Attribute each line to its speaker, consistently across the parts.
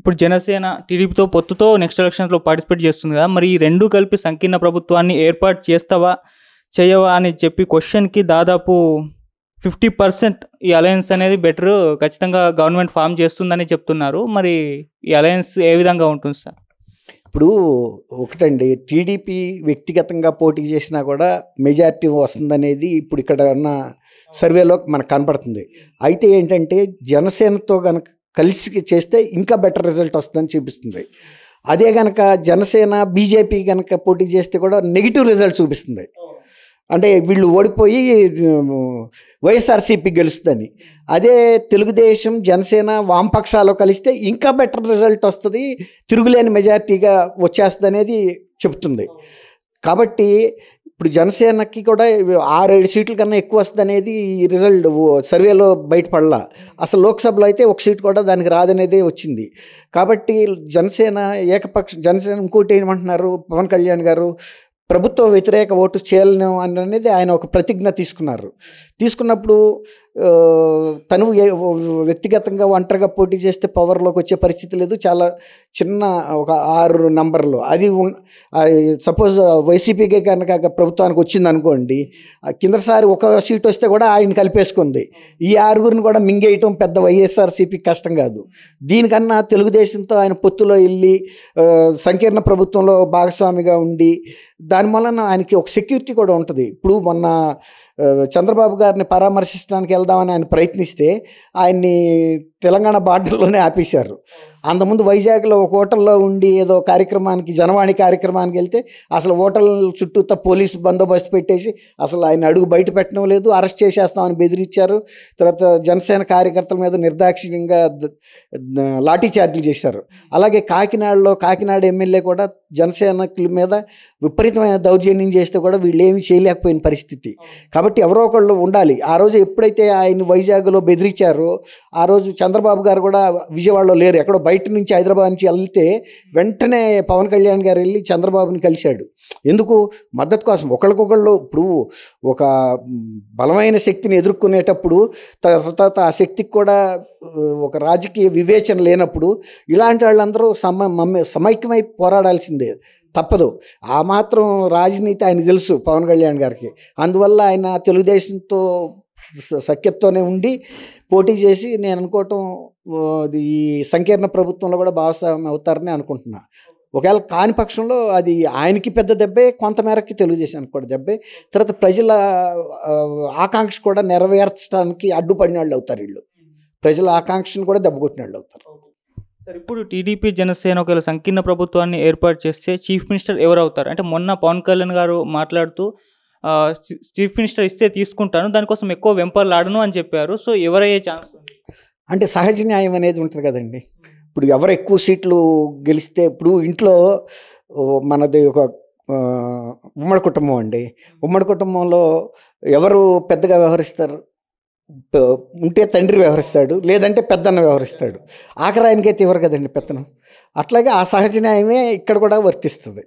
Speaker 1: ఇప్పుడు జనసేన టీడీపీతో పొత్తుతో నెక్స్ట్ ఎలక్షన్స్లో పార్టిసిపేట్ చేస్తుంది కదా మరి ఈ రెండు కలిపి సంకీర్ణ ప్రభుత్వాన్ని ఏర్పాటు చేస్తావా చేయవా అని చెప్పి క్వశ్చన్కి దాదాపు ఫిఫ్టీ పర్సెంట్ ఈ అలయన్స్ అనేది బెటర్ ఖచ్చితంగా గవర్నమెంట్ ఫామ్ చేస్తుందని చెప్తున్నారు మరి ఈ అలయన్స్ ఏ విధంగా ఉంటుంది సార్ ఇప్పుడు
Speaker 2: ఒకటండి టీడీపీ వ్యక్తిగతంగా పోటీ చేసినా కూడా మెజారిటీ వస్తుందనేది ఇప్పుడు ఇక్కడ ఉన్న సర్వేలో మనకు కనపడుతుంది అయితే ఏంటంటే జనసేనతో కనుక కలిసి చేస్తే ఇంకా బెటర్ రిజల్ట్ వస్తుందని చూపిస్తుంది అదే కనుక జనసేన బీజేపీ కనుక పోటీ చేస్తే కూడా నెగిటివ్ రిజల్ట్ చూపిస్తుంది అంటే వీళ్ళు ఓడిపోయి వైఎస్ఆర్సీపీ గెలుస్తుందని అదే తెలుగుదేశం జనసేన వామపక్షాలు కలిస్తే ఇంకా బెటర్ రిజల్ట్ వస్తుంది తిరుగులేని మెజారిటీగా వచ్చేస్తుంది అనేది చెప్తుంది కాబట్టి ఇప్పుడు జనసేనకి కూడా ఆరు ఏడు సీట్ల కన్నా ఎక్కువ వస్తుంది అనేది రిజల్ట్ సర్వేలో బయటపడలా అసలు లోక్సభలో అయితే ఒక సీట్ కూడా దానికి రాదనేదే వచ్చింది కాబట్టి జనసేన ఏకపక్ష జనసేన ఇంకోటి ఏమంటున్నారు పవన్ కళ్యాణ్ గారు ప్రభుత్వ వ్యతిరేక ఓటు చేయలేము అనేది ఆయన ఒక ప్రతిజ్ఞ తీసుకున్నారు తీసుకున్నప్పుడు తను వ్యక్తిగతంగా ఒంటరిగా పోటీ చేస్తే పవర్లోకి వచ్చే పరిస్థితి లేదు చాలా చిన్న ఒక ఆరు నంబర్లు అది సపోజ్ వైసీపీకే కనుక ప్రభుత్వానికి వచ్చింది అనుకోండి కిందసారి ఒక సీట్ వస్తే కూడా ఆయన కలిపేసుకుంది ఈ ఆరుగురిని కూడా మింగేయటం పెద్ద వైఎస్ఆర్సీపీ కష్టం కాదు దీనికన్నా తెలుగుదేశంతో ఆయన పొత్తులో వెళ్ళి సంకీర్ణ ప్రభుత్వంలో భాగస్వామిగా ఉండి దాని వలన ఆయనకి ఒక సెక్యూరిటీ కూడా ఉంటుంది ఇప్పుడు మొన్న చంద్రబాబు గారిని పరామర్శించడానికి వెళ్దామని ఆయన ప్రయత్నిస్తే ఆయన్ని తెలంగాణ బార్డర్లోనే ఆపేశారు అంతముందు వైజాగ్లో ఒక హోటల్లో ఉండి ఏదో కార్యక్రమానికి జనవాణి కార్యక్రమానికి వెళ్తే అసలు హోటల్ చుట్టూతా పోలీసు బందోబస్తు పెట్టేసి అసలు ఆయన అడుగు బయట పెట్టడం లేదు అరెస్ట్ చేసేస్తామని బెదిరించారు తర్వాత జనసేన కార్యకర్తల మీద నిర్దాక్షిణ్యంగా లాఠీ చార్జీలు చేశారు అలాగే కాకినాడలో కాకినాడ ఎమ్మెల్యే కూడా జనసేనకుల మీద విపరీతమైన దౌర్జన్యం చేస్తే కూడా వీళ్ళు ఏమి చేయలేకపోయిన పరిస్థితి కాబట్టి ఎవరో ఒకళ్ళు ఉండాలి ఆ రోజు ఎప్పుడైతే ఆయన వైజాగ్లో బెదిరించారో ఆ రోజు చంద్రబాబు గారు కూడా విజయవాడలో లేరు ఎక్కడో బయట నుంచి హైదరాబాద్ నుంచి వెళ్తే వెంటనే పవన్ కళ్యాణ్ గారు వెళ్ళి చంద్రబాబుని కలిశాడు ఎందుకు మద్దతు కోసం ఒకరికొకళ్ళు ఇప్పుడు ఒక బలమైన శక్తిని ఎదుర్కొనేటప్పుడు తర్వాత ఆ శక్తికి కూడా ఒక రాజకీయ వివేచన లేనప్పుడు ఇలాంటి వాళ్ళందరూ సమ సమైక్యమై పోరాడాల్సిందే తప్పదు ఆ మాత్రం రాజనీతి ఆయన తెలుసు పవన్ కళ్యాణ్ గారికి అందువల్ల ఆయన తెలుగుదేశంతో సఖ్యత్తోనే ఉండి పోటీ చేసి నేను అనుకోవటం ఈ సంకీర్ణ ప్రభుత్వంలో కూడా భాగస్వామ్యం అవుతారని అనుకుంటున్నా ఒకవేళ కాని పక్షంలో అది ఆయనకి పెద్ద దెబ్బే కొంతమేరకి చేశాను కూడా దెబ్బే తర్వాత ప్రజల ఆకాంక్ష కూడా నెరవేర్చడానికి అడ్డుపడిన వాళ్ళు అవుతారు వీళ్ళు ప్రజల ఆకాంక్షను కూడా దెబ్బకొట్టిన వాళ్ళు అవుతారు
Speaker 1: సార్ ఇప్పుడు టీడీపీ జనసేన ఒకవేళ సంకీర్ణ ప్రభుత్వాన్ని ఏర్పాటు చేస్తే చీఫ్ మినిస్టర్ ఎవరు అవుతారు అంటే మొన్న పవన్ కళ్యాణ్ గారు మాట్లాడుతూ చీఫ్ మినిస్టర్ ఇస్తే తీసుకుంటాను దానికోసం ఎక్కువ వెంపర్లాడను అని చెప్పారు సో ఎవరయ్యే ఛాన్స్ అంటే సహజ
Speaker 2: న్యాయం అనేది ఉంటుంది కదండి ఇప్పుడు ఎవరు ఎక్కువ సీట్లు గెలిస్తే ఇప్పుడు ఇంట్లో మనది ఒక ఉమ్మడి కుటుంబం అండి ఉమ్మడి కుటుంబంలో ఎవరు పెద్దగా వ్యవహరిస్తారు ఉంటే తండ్రి వ్యవహరిస్తాడు లేదంటే పెద్దన్న వ్యవహరిస్తాడు ఆఖరాయనకైతే ఇవ్వరు కదండి పెత్తనం అట్లాగే ఆ సహజ న్యాయమే ఇక్కడ కూడా వర్తిస్తుంది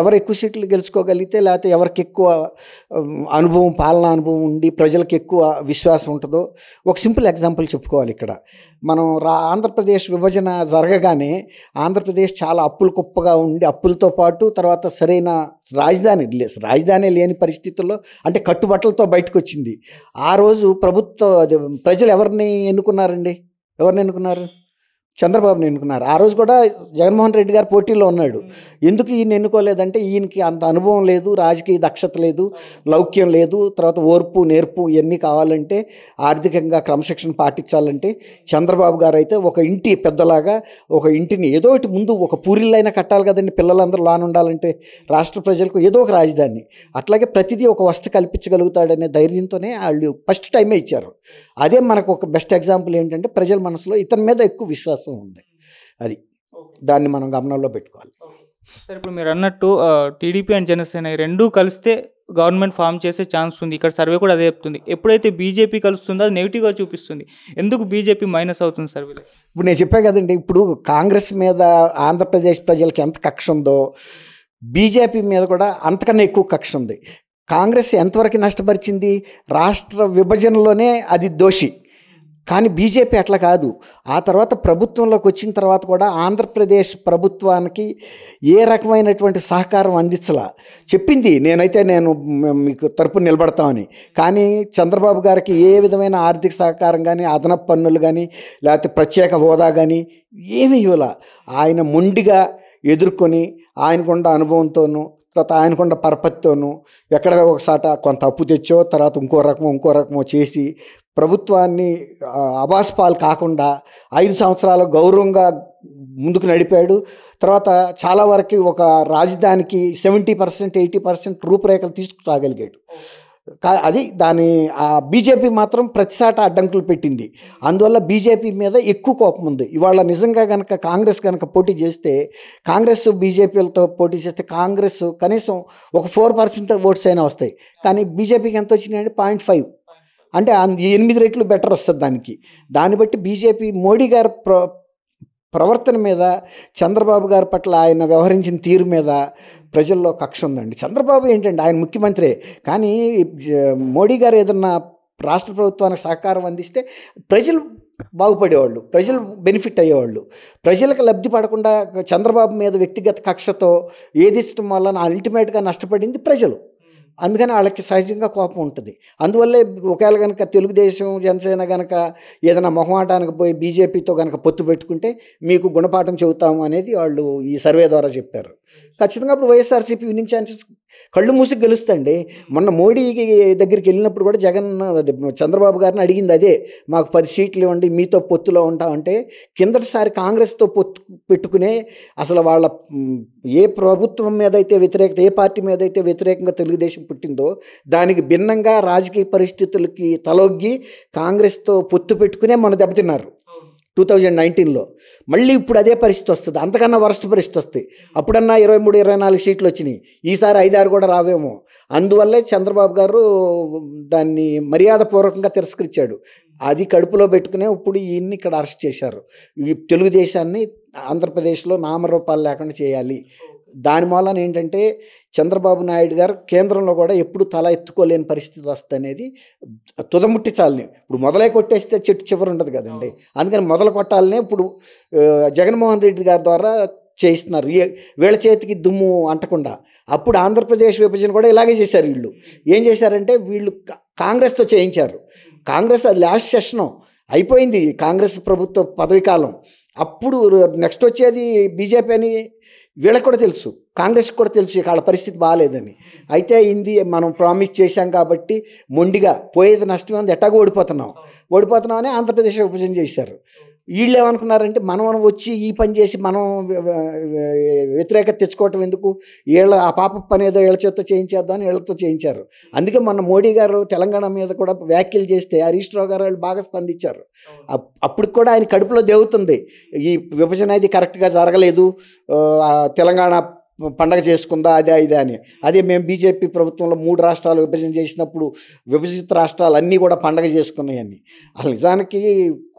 Speaker 2: ఎవరు ఎక్కువ సీట్లు గెలుచుకోగలిగితే లేకపోతే ఎవరికి ఎక్కువ అనుభవం పాలనా అనుభవం ఉండి ప్రజలకు ఎక్కువ విశ్వాసం ఉంటుందో ఒక సింపుల్ ఎగ్జాంపుల్ చెప్పుకోవాలి ఇక్కడ మనం రా ఆంధ్రప్రదేశ్ విభజన జరగగానే ఆంధ్రప్రదేశ్ చాలా అప్పులు కుప్పగా ఉండి అప్పులతో పాటు తర్వాత సరైన రాజధాని లేదు రాజధాని లేని పరిస్థితుల్లో అంటే కట్టుబట్టలతో బయటకు వచ్చింది ఆ రోజు ప్రభుత్వ ప్రజలు ఎవరిని ఎన్నుకున్నారండి ఎవరిని ఎన్నుకున్నారు చంద్రబాబుని ఎన్నుకున్నారు ఆ రోజు కూడా జగన్మోహన్ రెడ్డి గారు పోటీలో ఉన్నాడు ఎందుకు ఈయన ఎన్నుకోలేదంటే ఈయనకి అంత అనుభవం లేదు రాజకీయ దక్షత లేదు లౌక్యం లేదు తర్వాత ఓర్పు నేర్పు ఇవన్నీ కావాలంటే ఆర్థికంగా క్రమశిక్షణ పాటించాలంటే చంద్రబాబు గారు అయితే ఒక ఇంటి పెద్దలాగా ఒక ఇంటిని ఏదో ఒకటి ముందు ఒక పూరిళ్ళైనా కట్టాలి కదండి పిల్లలందరూ ఉండాలంటే రాష్ట్ర ప్రజలకు ఏదో ఒక రాజధాని అట్లాగే ప్రతిదీ ఒక వస్తు కల్పించగలుగుతాడనే ధైర్యంతోనే వాళ్ళు ఫస్ట్ టైమే ఇచ్చారు అదే మనకు ఒక బెస్ట్ ఎగ్జాంపుల్ ఏంటంటే ప్రజల మనసులో ఇతని మీద ఎక్కువ విశ్వాసం అవకాశం ఉంది అది దాన్ని మనం గమనంలో పెట్టుకోవాలి
Speaker 1: సరే ఇప్పుడు మీరు అన్నట్టు టీడీపీ అండ్ జనసేన ఈ రెండూ కలిస్తే గవర్నమెంట్ ఫామ్ చేసే ఛాన్స్ ఉంది ఇక్కడ సర్వే కూడా అదే చెప్తుంది ఎప్పుడైతే బీజేపీ కలుస్తుందో అది నెగిటివ్గా చూపిస్తుంది ఎందుకు బీజేపీ మైనస్ అవుతుంది సార్ ఇప్పుడు
Speaker 2: నేను చెప్పా కదండి ఇప్పుడు కాంగ్రెస్ మీద ఆంధ్రప్రదేశ్ ప్రజలకి ఎంత కక్ష ఉందో బీజేపీ మీద కూడా అంతకన్నా ఎక్కువ కక్ష ఉంది కాంగ్రెస్ ఎంతవరకు నష్టపరిచింది రాష్ట్ర విభజనలోనే అది దోషి కానీ బీజేపీ అట్లా కాదు ఆ తర్వాత ప్రభుత్వంలోకి వచ్చిన తర్వాత కూడా ఆంధ్రప్రదేశ్ ప్రభుత్వానికి ఏ రకమైనటువంటి సహకారం అందించలా చెప్పింది నేనైతే నేను మీకు తరపు నిలబడతామని కానీ చంద్రబాబు గారికి ఏ విధమైన ఆర్థిక సహకారం కానీ అదనపు పన్నులు కానీ లేకపోతే ప్రత్యేక హోదా కానీ ఏమీ ఇవ్వాల ఆయన మొండిగా ఎదుర్కొని ఆయనకుండా అనుభవంతోనూ తర్వాత ఆయనకుండ పరపతితోనూ ఎక్కడ ఒకసాట కొంత అప్పు తెచ్చో తర్వాత ఇంకో రకమో ఇంకో రకమో చేసి ప్రభుత్వాన్ని అబాస్పాలు కాకుండా ఐదు సంవత్సరాల గౌరవంగా ముందుకు నడిపాడు తర్వాత చాలా వరకు ఒక రాజధానికి సెవెంటీ పర్సెంట్ ఎయిటీ పర్సెంట్ రూపురేఖలు తీసుకురాగలిగాడు అది దాని ఆ బీజేపీ మాత్రం ప్రతిసాట అడ్డంకులు పెట్టింది అందువల్ల బీజేపీ మీద ఎక్కువ కోపం ఉంది ఇవాళ నిజంగా కనుక కాంగ్రెస్ కనుక పోటీ చేస్తే కాంగ్రెస్ బీజేపీలతో పోటీ చేస్తే కాంగ్రెస్ కనీసం ఒక ఫోర్ పర్సెంట్ ఓట్స్ అయినా వస్తాయి కానీ బీజేపీకి ఎంత వచ్చినాయండి పాయింట్ ఫైవ్ అంటే ఎనిమిది రెట్లు బెటర్ వస్తుంది దానికి దాన్ని బట్టి బీజేపీ మోడీ గారు ప్రవర్తన మీద చంద్రబాబు గారి పట్ల ఆయన వ్యవహరించిన తీరు మీద ప్రజల్లో కక్ష ఉందండి చంద్రబాబు ఏంటండి ఆయన ముఖ్యమంత్రి కానీ మోడీ గారు ఏదన్నా రాష్ట్ర ప్రభుత్వానికి సహకారం అందిస్తే ప్రజలు బాగుపడేవాళ్ళు ప్రజలు బెనిఫిట్ అయ్యేవాళ్ళు ప్రజలకు లబ్ధి పడకుండా చంద్రబాబు మీద వ్యక్తిగత కక్షతో ఏదిష్టం వల్ల అల్టిమేట్గా నష్టపడింది ప్రజలు అందుకని వాళ్ళకి సహజంగా కోపం ఉంటుంది అందువల్లే ఒకవేళ కనుక తెలుగుదేశం జనసేన కనుక ఏదైనా మొహమాటానికి పోయి బీజేపీతో కనుక పొత్తు పెట్టుకుంటే మీకు గుణపాఠం చెబుతాము అనేది వాళ్ళు ఈ సర్వే ద్వారా చెప్పారు ఖచ్చితంగా అప్పుడు వైఎస్ఆర్సీపీ విన్నింగ్ ఛాన్సెస్ కళ్ళు మూసుకు గెలుస్తండి మొన్న మోడీకి దగ్గరికి వెళ్ళినప్పుడు కూడా జగన్ చంద్రబాబు గారిని అడిగింది అదే మాకు పది సీట్లు ఇవ్వండి మీతో పొత్తులో ఉంటామంటే కిందటిసారి కాంగ్రెస్తో పొత్తు పెట్టుకునే అసలు వాళ్ళ ఏ ప్రభుత్వం మీద అయితే వ్యతిరేకత ఏ పార్టీ మీద అయితే వ్యతిరేకంగా తెలుగుదేశం పుట్టిందో దానికి భిన్నంగా రాజకీయ పరిస్థితులకి తలొగ్గి కాంగ్రెస్తో పొత్తు పెట్టుకునే మన దెబ్బతిన్నారు టూ థౌజండ్ నైన్టీన్లో మళ్ళీ ఇప్పుడు అదే పరిస్థితి వస్తుంది అంతకన్నా వరస్ట్ పరిస్థితి వస్తుంది అప్పుడన్నా ఇరవై మూడు ఇరవై నాలుగు సీట్లు వచ్చినాయి ఈసారి ఐదారు కూడా రావేమో అందువల్లే చంద్రబాబు గారు దాన్ని మర్యాదపూర్వకంగా తిరస్కరించాడు అది కడుపులో పెట్టుకునే ఇప్పుడు ఈయన్ని ఇక్కడ అరెస్ట్ చేశారు ఈ తెలుగుదేశాన్ని ఆంధ్రప్రదేశ్లో నామరూపాలు లేకుండా చేయాలి దాని మూలన ఏంటంటే చంద్రబాబు నాయుడు గారు కేంద్రంలో కూడా ఎప్పుడు తల ఎత్తుకోలేని పరిస్థితి వస్తుంది అనేది తుదముట్టి చాలని ఇప్పుడు మొదలై కొట్టేస్తే చెట్టు చివరి ఉండదు కదండి అందుకని మొదలు కొట్టాలనే ఇప్పుడు జగన్మోహన్ రెడ్డి గారి ద్వారా చేయిస్తున్నారు వీళ్ళ చేతికి దుమ్ము అంటకుండా అప్పుడు ఆంధ్రప్రదేశ్ విభజన కూడా ఇలాగే చేశారు వీళ్ళు ఏం చేశారంటే వీళ్ళు కాంగ్రెస్తో చేయించారు కాంగ్రెస్ అది లాస్ట్ సెషను అయిపోయింది కాంగ్రెస్ ప్రభుత్వ పదవీకాలం అప్పుడు నెక్స్ట్ వచ్చేది బీజేపీ అని వీళ్ళకి కూడా తెలుసు కాంగ్రెస్కి కూడా తెలుసు వాళ్ళ పరిస్థితి బాగాలేదని అయితే ఇంది మనం ప్రామిస్ చేశాం కాబట్టి మొండిగా పోయేది నష్టం ఉంది ఎట్టాగో ఓడిపోతున్నాం ఓడిపోతున్నామని ఆంధ్రప్రదేశ్ విభజన చేశారు వీళ్ళు ఏమనుకున్నారంటే మనం వచ్చి ఈ పని చేసి మనం వ్యతిరేకత తెచ్చుకోవటం ఎందుకు వీళ్ళ ఆ పాప పని ఏదో వీళ్ళ చేత్తో చేయించేద్దాం వీళ్ళతో చేయించారు అందుకే మన మోడీ గారు తెలంగాణ మీద కూడా వ్యాఖ్యలు చేస్తే హరీష్ రావు గారు వాళ్ళు బాగా స్పందించారు అప్పుడు కూడా ఆయన కడుపులో దేవుతుంది ఈ విభజన అది కరెక్ట్గా జరగలేదు తెలంగాణ పండగ చేసుకుందా అదే ఇదే అని అదే మేము బీజేపీ ప్రభుత్వంలో మూడు రాష్ట్రాలు విభజన చేసినప్పుడు విభజిత రాష్ట్రాలు అన్నీ కూడా పండగ చేసుకున్నాయని వాళ్ళ నిజానికి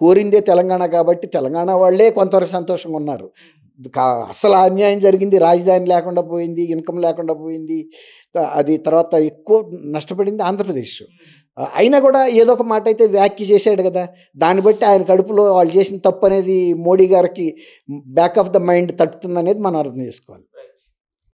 Speaker 2: కోరిందే తెలంగాణ కాబట్టి తెలంగాణ వాళ్ళే కొంతవరకు సంతోషంగా ఉన్నారు అసలు అన్యాయం జరిగింది రాజధాని లేకుండా పోయింది ఇన్కమ్ లేకుండా పోయింది అది తర్వాత ఎక్కువ నష్టపడింది ఆంధ్రప్రదేశ్ అయినా కూడా ఏదో ఒక మాట అయితే వ్యాఖ్య చేశాడు కదా దాన్ని బట్టి ఆయన కడుపులో వాళ్ళు చేసిన తప్పు అనేది మోడీ గారికి బ్యాక్ ఆఫ్ ద మైండ్ తట్టుతుంది అనేది మనం అర్థం చేసుకోవాలి